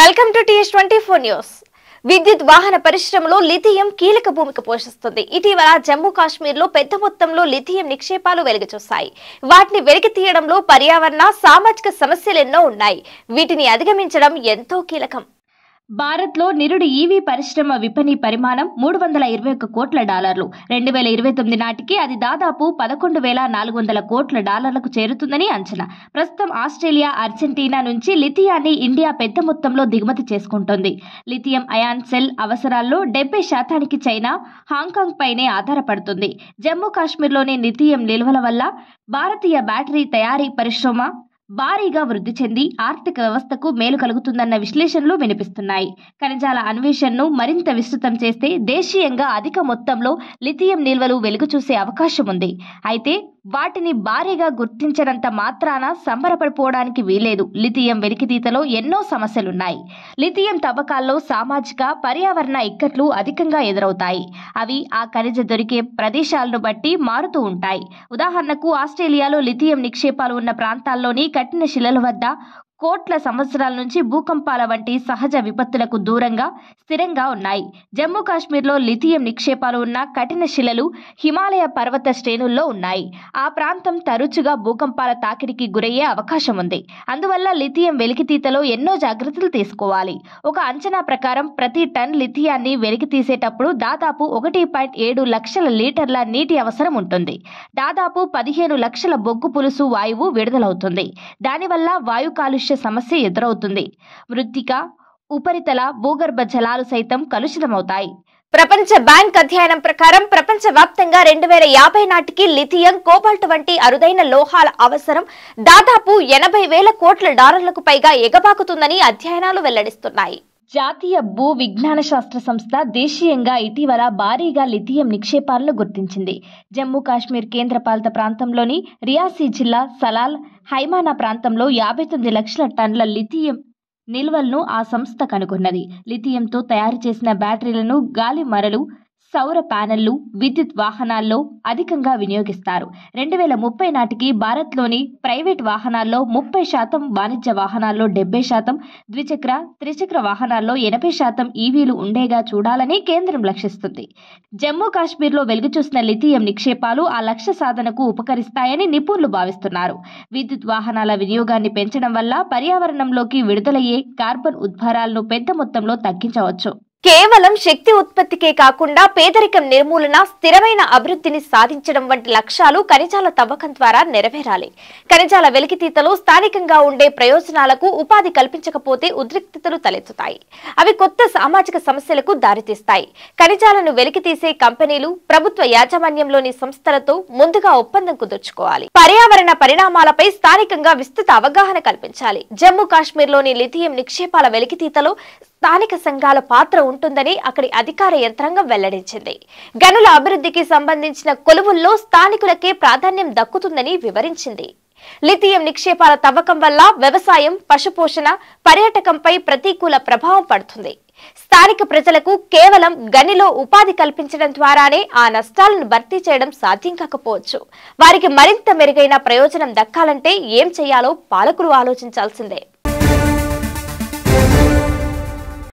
welcome to twenty four news విద్యుత్ వాహన పరిశ్రమలో లిథియం కీలక భూమిక పోషిస్తుంది ఇటీవల జమ్మూ కాశ్మీర్లో పెద్ద మొత్తంలో లిథియం నిక్షేపాలు చూస్తాయి వాటిని వెలికి తీయడంలో పర్యావరణ సామాజిక సమస్యలు ఎన్నో ఉన్నాయి వీటిని అధిగమించడం ఎంతో కీలకం భారత్లో నిరుడు ఈవీ పరిశ్రమ విపణి పరిమాణం మూడు వందల ఇరవై ఒక్క కోట్ల డాలర్లు రెండు వేల ఇరవై తొమ్మిది నాటికి అది దాదాపు పదకొండు వేల నాలుగు వందల కోట్ల డాలర్లకు చేరుతుందని అంచనా ప్రస్తుతం ఆస్ట్రేలియా అర్జెంటీనా నుంచి లిథియాన్ని ఇండియా పెద్ద మొత్తంలో దిగుమతి చేసుకుంటోంది లిథియం అయాన్ సెల్ అవసరాల్లో డెబ్బై శాతానికి చైనా హాంకాంగ్ పైనే ఆధారపడుతుంది జమ్మూ కాశ్మీర్లోని లిథియం నిల్వల వల్ల భారతీయ బ్యాటరీ తయారీ పరిశ్రమ భారీగా వృద్ధి చెంది ఆర్థిక వ్యవస్థకు మేలు కలుగుతుందన్న విశ్లేషణలు వినిపిస్తున్నాయి ఖనిజాల అన్వేషణను మరింత విస్తృతం చేస్తే దేశీయంగా అధిక మొత్తంలో లిథియం నిల్వలు వెలుగు చూసే అవకాశం ఉంది అయితే వాటిని భారీగా గుర్తించనంత మాత్రాన సంబరపడిపోవడానికి వీలేదు లిథియం వెలికితీతలో ఎన్నో సమస్యలున్నాయి లిథియం తవ్వకాల్లో సామాజిక పర్యావరణ ఇక్కట్లు అధికంగా ఎదురవుతాయి అవి ఆ ఖనిజ దొరికే ప్రదేశాలను బట్టి మారుతూ ఉంటాయి ఉదాహరణకు ఆస్ట్రేలియాలో లిథియం నిక్షేపాలు ఉన్న ప్రాంతాల్లోని కఠిన శిలల వద్ద కోట్ల సంవత్సరాల నుంచి భూకంపాల వంటి సహజ విపత్తులకు దూరంగా స్థిరంగా ఉన్నాయి జమ్మూ కాశ్మీర్లో లిథియం నిక్షేపాలు ఉన్న కఠిన శిలలు హిమాలయ పర్వత శ్రేణుల్లో ఉన్నాయి ఆ ప్రాంతం తరచుగా భూకంపాల తాకిడికి గురయ్యే అవకాశం ఉంది అందువల్ల లిథియం వెలికితీతలో ఎన్నో జాగ్రత్తలు తీసుకోవాలి ఒక అంచనా ప్రకారం ప్రతి టన్ లిథియాన్ని వెలికితీసేటప్పుడు దాదాపు ఒకటి పాయింట్ ఏడు లక్షల లీటర్ల నీటి అవసరం ఉంటుంది దాదాపు పదిహేను లక్షల బొగ్గు పులుసు వాయువు విడుదలవుతుంది దానివల్ల వాయు కాలుష్యం కాలుష్య సమస్య ఎదురవుతుంది మృత్తిక ఉపరితల భూగర్భ జలాలు సైతం కలుషితమవుతాయి ప్రపంచ బ్యాంక్ అధ్యయనం ప్రకారం ప్రపంచవ్యాప్తంగా రెండు వేల యాభై నాటికి లిథియం కోబాల్ట్ వంటి అరుదైన లోహాల అవసరం దాదాపు ఎనభై వేల కోట్ల డాలర్లకు పైగా ఎగబాకుతుందని అధ్యయనాలు వెల్లడిస్తున్నాయి జాతీయ భూ విజ్ఞాన శాస్త్ర సంస్థ దేశీయంగా ఇటీవల భారీగా లిథియం నిక్షేపాలను గుర్తించింది జమ్మూ కాశ్మీర్ కేంద్రపాలిత ప్రాంతంలోని రియాసీ జిల్లా సలాల్ హైమానా ప్రాంతంలో యాభై తొమ్మిది లక్షల టన్నుల లిథియం నిల్వలను ఆ సంస్థ కనుగొన్నది లిథియంతో తయారు చేసిన బ్యాటరీలను గాలి మరలు సౌర ప్యానెళ్లు విద్యుత్ వాహనాల్లో అధికంగా వినియోగిస్తారు రెండు వేల ముప్పై నాటికి భారత్లోని ప్రైవేట్ వాహనాల్లో ముప్పై శాతం వాణిజ్య వాహనాల్లో డెబ్బై శాతం ద్విచక్ర త్రిచక్ర వాహనాల్లో ఎనభై శాతం ఈవీలు ఉండేగా చూడాలని కేంద్రం లక్షిస్తుంది జమ్మూ కాశ్మీర్లో వెలుగుచూసిన లిథియం నిక్షేపాలు ఆ లక్ష్య సాధనకు ఉపకరిస్తాయని నిపుణులు భావిస్తున్నారు విద్యుత్ వాహనాల వినియోగాన్ని పెంచడం వల్ల పర్యావరణంలోకి విడుదలయ్యే కార్బన్ ఉద్భారాలను పెద్ద మొత్తంలో తగ్గించవచ్చు కేవలం శక్తి ఉత్పత్తికే కాకుండా పేదరికం నిర్మూలన స్థిరమైన అభివృద్ధిని సాధించడం వంటి లక్ష్యాలు ఖనిజాల తవ్వకం ద్వారా నెరవేరాలి ఖనిజాల వెలికితీతలో స్థానికంగా ఉండే ప్రయోజనాలకు ఉపాధి కల్పించకపోతే ఉద్రిక్తతలు తలెత్తుతాయి అవి కొత్త సామాజిక సమస్యలకు దారితీస్తాయి ఖనిజాలను వెలికితీసే కంపెనీలు ప్రభుత్వ యాజమాన్యంలోని సంస్థలతో ముందుగా ఒప్పందం కుదుర్చుకోవాలి పర్యావరణ పరిణామాలపై స్థానికంగా విస్తృత అవగాహన కల్పించాలి జమ్మూ కాశ్మీర్లోని లిథియం నిక్షేపాల వెలికితీతలో స్థానిక సంఘాల పాత్ర ఉంటుందని అక్కడి అధికార యంత్రాంగం వెల్లడించింది గనుల అభివృద్ధికి సంబంధించిన కొలువుల్లో స్థానికులకే ప్రాధాన్యం దక్కుతుందని వివరించింది లిథియం నిక్షేపాల తవ్వకం వల్ల వ్యవసాయం పశుపోషణ పర్యాటకంపై ప్రతికూల ప్రభావం పడుతుంది స్థానిక ప్రజలకు కేవలం గనిలో ఉపాధి కల్పించడం ద్వారానే ఆ నష్టాలను భర్తీ చేయడం సాధ్యం కాకపోవచ్చు వారికి మరింత మెరుగైన ప్రయోజనం దక్కాలంటే ఏం చేయాలో పాలకులు ఆలోచించాల్సిందే